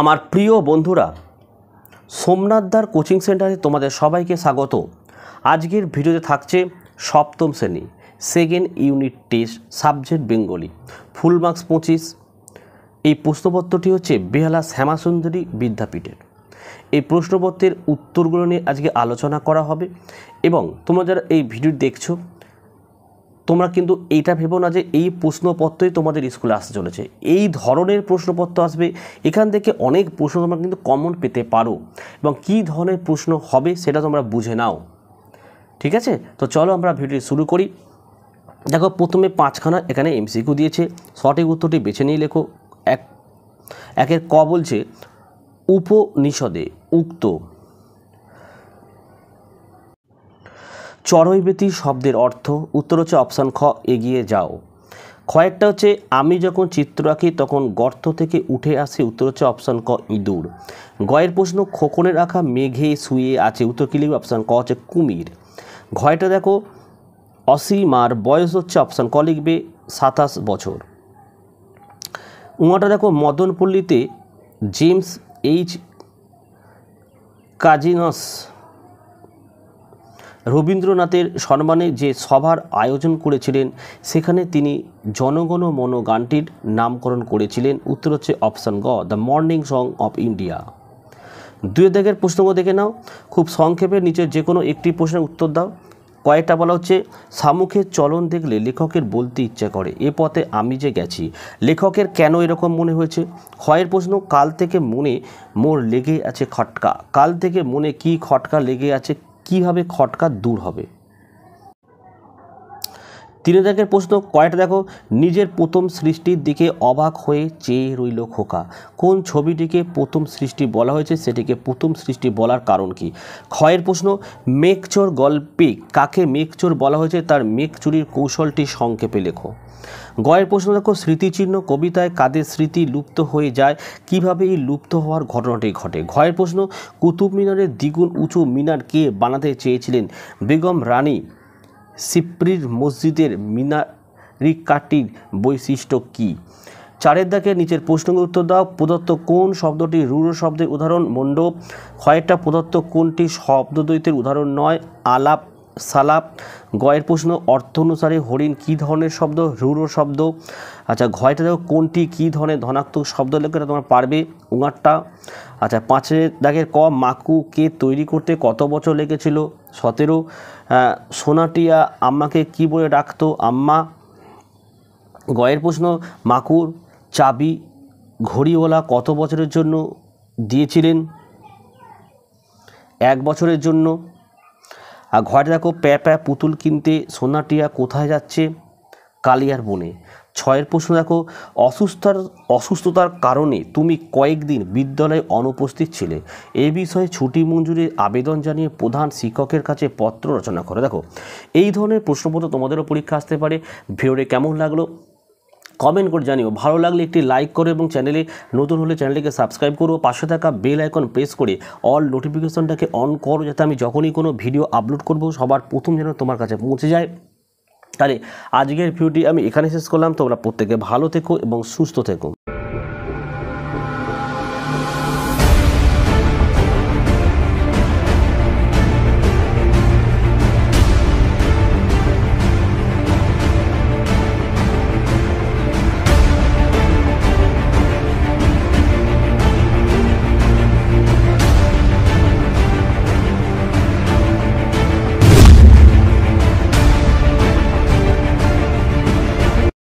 আমার প্রিয় বন্ধুরা সোমনাথদার কোচিং সেন্টারে তোমাদের সবাইকে স্বাগত আজকের ভিডিওতে থাকছে সপ্তম শ্রেণী second unit test subject Bengali full marks পঁচিশ এই প্রশ্নপত্রটি হচ্ছে বেহালা শ্যামাসুন্দরী বিদ্যাপীঠের এই প্রশ্নপত্রের উত্তরগুলো নিয়ে আজকে আলোচনা করা হবে এবং তোমরা যারা এই ভিডিও দেখছো তোমরা কিন্তু এইটা ভেবো না যে এই প্রশ্নপত্রই তোমাদের স্কুলে আসতে চলেছে এই ধরনের প্রশ্নপত্র আসবে এখান থেকে অনেক প্রশ্ন তোমরা কিন্তু কমন পেতে পারো এবং কি ধরনের প্রশ্ন হবে সেটা তোমরা বুঝে নাও ঠিক আছে তো চলো আমরা ভিডিও শুরু করি দেখো প্রথমে পাঁচখানা এখানে এমসিকিউ দিয়েছে সঠিক উত্তরটি বেছে নিয়ে লেখো এক একের ক বলছে উপনিষদে উক্ত চরৈবেতি শব্দের অর্থ উত্তর হচ্ছে অপশান খ এগিয়ে যাও কয়েকটা হচ্ছে আমি যখন চিত্র আঁকি তখন গর্ত থেকে উঠে আসি উত্তর হচ্ছে অপশান ক ইঁদুর গয়ের প্রশ্ন খোকনের আঁকা মেঘে শুয়ে আছে উত্তর কি লিখবে অপশান ক হচ্ছে কুমির ঘয়টা দেখো মার বয়স হচ্ছে অপশান ক লিখবে সাতাশ বছর উমাটা দেখো মদনপল্লীতে জেমস এইচ কাজিনস রবীন্দ্রনাথের সম্মানে যে সভার আয়োজন করেছিলেন সেখানে তিনি জনগণ মন গানটির নামকরণ করেছিলেন উত্তর হচ্ছে অপশান গ the morning song of India দুই দেখের প্রশ্ন দেখে নাও খুব সংক্ষেপে নিচের যে কোনো একটি প্রশ্নের উত্তর দাও কয়েকটা বলা হচ্ছে শামুখের চলন দেখলে লেখকের বলতে ইচ্ছা করে এ পথে আমি যে গেছি লেখকের কেন এরকম মনে হয়েছে ক্ষয়ের প্রশ্ন কাল থেকে মনে মোর লেগে আছে খটকা কাল থেকে মনে কি খটকা লেগে আছে কিভাবে খটকা দূর হবে তিন দাগের প্রশ্ন কয়টা দেখো নিজের প্রথম সৃষ্টির দিকে অবাক হয়ে চেয়ে রইল খোকা কোন ছবিটিকে প্রথম সৃষ্টি বলা হয়েছে সেটিকে প্রথম সৃষ্টি বলার কারণ কি ক্ষয়ের প্রশ্ন মেঘচোর গল্পে কাকে মেঘচোর বলা হয়েছে তার মেঘ চুরির কৌশলটি সংক্ষেপে লেখো গয়ের প্রশ্ন দেখো স্মৃতিচিহ্ন কবিতায় কাদের স্মৃতি লুপ্ত হয়ে যায় কিভাবে এই লুপ্ত হওয়ার ঘটনাটি ঘটে ঘয়ের প্রশ্ন কুতুব মিনারের দ্বিগুণ উঁচু মিনার কে বানাতে চেয়েছিলেন বেগম রানী সিপ্রির মসজিদের মিনারিকাটির বৈশিষ্ট্য কী চারের দাকে নিচের প্রশ্নগুলো উত্তর দাও প্রদত্ত কোন শব্দটি রূঢ় শব্দের উদাহরণ মণ্ডপ কয়েকটা প্রদত্ত কোনটি শব্দদ্বৈতের উদাহরণ নয় আলাপ সালাপ গয়ের প্রশ্ন অর্থ অনুসারে হরিণ কী ধরনের শব্দ রূঢ় শব্দ আচ্ছা ঘয়টা দেখো কোনটি কী ধরনের ধনাত্মক শব্দ লেখা তোমার পারবে উঙারটা আচ্ছা পাঁচের দাগের ক মাকু কে তৈরি করতে কত বছর লেগেছিল সতেরো সোনাটিয়া আম্মাকে কি বলে ডাকতো আম্মা গয়ের প্রশ্ন মাকুর চাবি ঘড়িওয়ালা কত বছরের জন্য দিয়েছিলেন এক বছরের জন্য আর ঘরে দেখো প্যা প্যা পুতুল কিনতে সোনাটিয়া কোথায় যাচ্ছে কালিয়ার বনে ছয়ের প্রশ্ন দেখো অসুস্থতার অসুস্থতার কারণে তুমি কয়েকদিন বিদ্যালয়ে অনুপস্থিত ছিলে এ বিষয়ে ছুটি মঞ্জুরির আবেদন জানিয়ে প্রধান শিক্ষকের কাছে পত্র রচনা করে দেখো এই ধরনের প্রশ্নপত্র তোমাদেরও পরীক্ষা আসতে পারে ভিডিওটি কেমন লাগলো কমেন্ট করে জানিও ভালো লাগলে একটি লাইক করো এবং চ্যানেলে নতুন হলে চ্যানেলটিকে সাবস্ক্রাইব করো পাশে থাকা বেল আইকন প্রেস করে অল নোটিফিকেশনটাকে অন করো যাতে আমি যখনই কোনো ভিডিও আপলোড করব সবার প্রথম যেন তোমার কাছে পৌঁছে যায় তাহলে আজকের ভিডিওটি আমি এখানে শেষ করলাম তোমরা প্রত্যেকে ভালো থেকো এবং সুস্থ থেকো